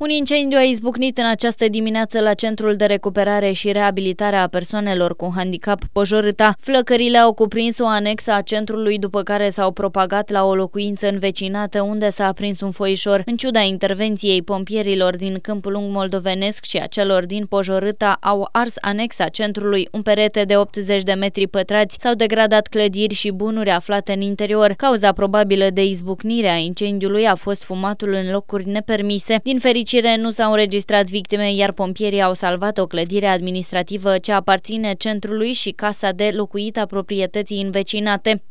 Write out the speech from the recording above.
Un incendiu a izbucnit în această dimineață la Centrul de Recuperare și Reabilitare a Persoanelor cu Handicap Pojorâta. Flăcările au cuprins o anexă a centrului, după care s-au propagat la o locuință învecinată unde s-a aprins un foișor. În ciuda intervenției pompierilor din Câmpul Lung Moldovenesc și a celor din Pojorâta, au ars anexa centrului, un perete de 80 de metri pătrați, s-au degradat clădiri și bunuri aflate în interior. Cauza probabilă de izbucnire a incendiului a fost fumatul în locuri nepermise. Din fericire, fericire, nu s-au înregistrat victime, iar pompierii au salvat o clădire administrativă ce aparține centrului și casa de locuit a proprietății învecinate.